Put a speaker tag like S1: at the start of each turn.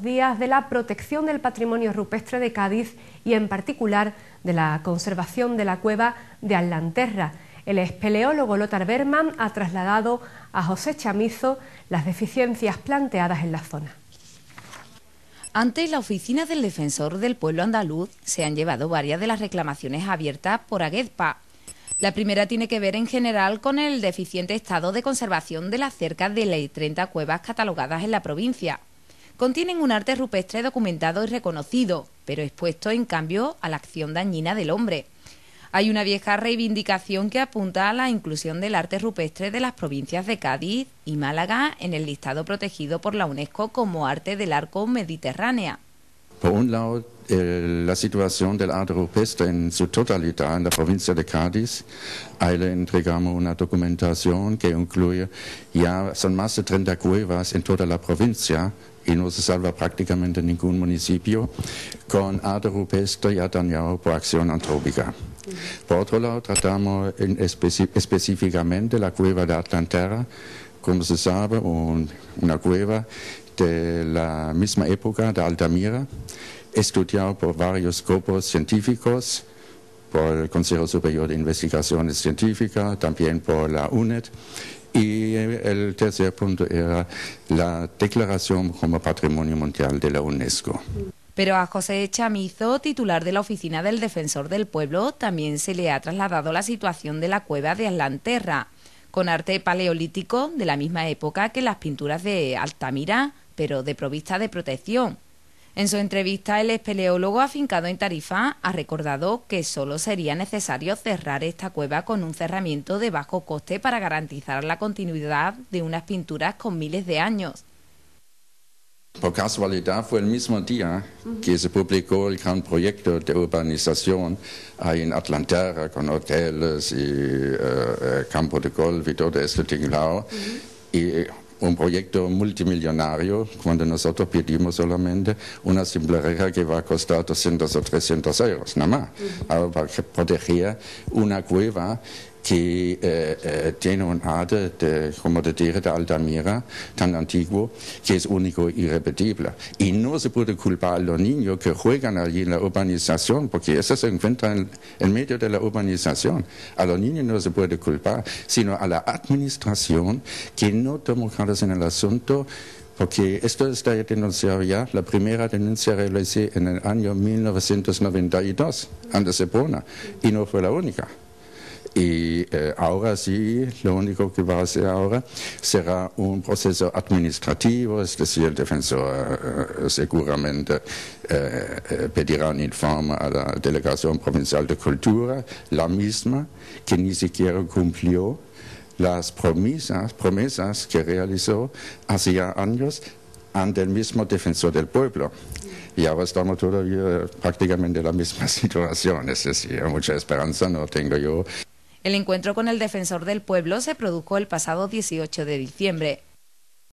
S1: días de la protección del patrimonio rupestre de Cádiz y en particular de la conservación de la cueva de Atlanterra. El espeleólogo Lothar Berman ha trasladado a José Chamizo las deficiencias planteadas en la zona. Ante la oficina del defensor del pueblo andaluz se han llevado varias de las reclamaciones abiertas por Aguedpa. La primera tiene que ver en general con el deficiente estado de conservación de las cerca de las 30 cuevas catalogadas en la provincia contienen un arte rupestre documentado y reconocido, pero expuesto en cambio a la acción dañina del hombre. Hay una vieja reivindicación que apunta a la inclusión del arte rupestre de las provincias de Cádiz y Málaga en el listado protegido por la UNESCO como arte del arco mediterránea.
S2: Por un lado, la situación del arte rupestre en su totalidad en la provincia de Cádiz. Ahí le entregamos una documentación que incluye, ya son más de 30 cuevas en toda la provincia y no se salva prácticamente ningún municipio, con arte rupestre ya dañado por acción antrópica. Por otro lado, tratamos específicamente la cueva de Atlantera, como se sabe, una cueva de la misma época de Altamira, estudiado por varios grupos científicos, por el Consejo Superior de Investigaciones Científicas, también por la UNED. Y el tercer punto era la declaración como Patrimonio Mundial de la UNESCO.
S1: Pero a José Chamizo, titular de la Oficina del Defensor del Pueblo, también se le ha trasladado la situación de la cueva de Atlanterra, con arte paleolítico de la misma época que las pinturas de Altamira, pero de provista de protección. En su entrevista, el espeleólogo afincado en Tarifa ha recordado que solo sería necesario cerrar esta cueva con un cerramiento de bajo coste para garantizar la continuidad de unas pinturas con miles de años.
S2: Por casualidad fue el mismo día que se publicó el gran proyecto de urbanización ahí en Atlantera con hoteles y eh, eh, campo de golf y todo este tinglado. Y un proyecto multimillonario cuando nosotros pedimos solamente una simple reja que va a costar 200 o 300 euros, nada más, para proteger una cueva que tiene un arte de, como de Altamira, tan antiguo, que es único y irrepetible. Y no se puede culpar a los niños que juegan allí en la urbanización, porque eso se encuentra en, medio de la urbanización. A los niños no se puede culpar, sino a la administración que no tomó cartas en el er er asunto porque esto está er denunciado ya, la primera denuncia realicé en el año 1992, antes de y no fue la única. Y eh, ahora sí, lo único que va a hacer ahora será un proceso administrativo, es decir, el defensor eh, seguramente eh, pedirá un informe a la Delegación Provincial de Cultura, la misma que ni siquiera cumplió las promesas, promesas que realizó hacía años ante el mismo defensor del pueblo. Y ahora estamos todavía prácticamente en la misma situación, es decir, mucha esperanza no tengo yo.
S1: El encuentro con el defensor del pueblo se produjo el pasado 18 de diciembre.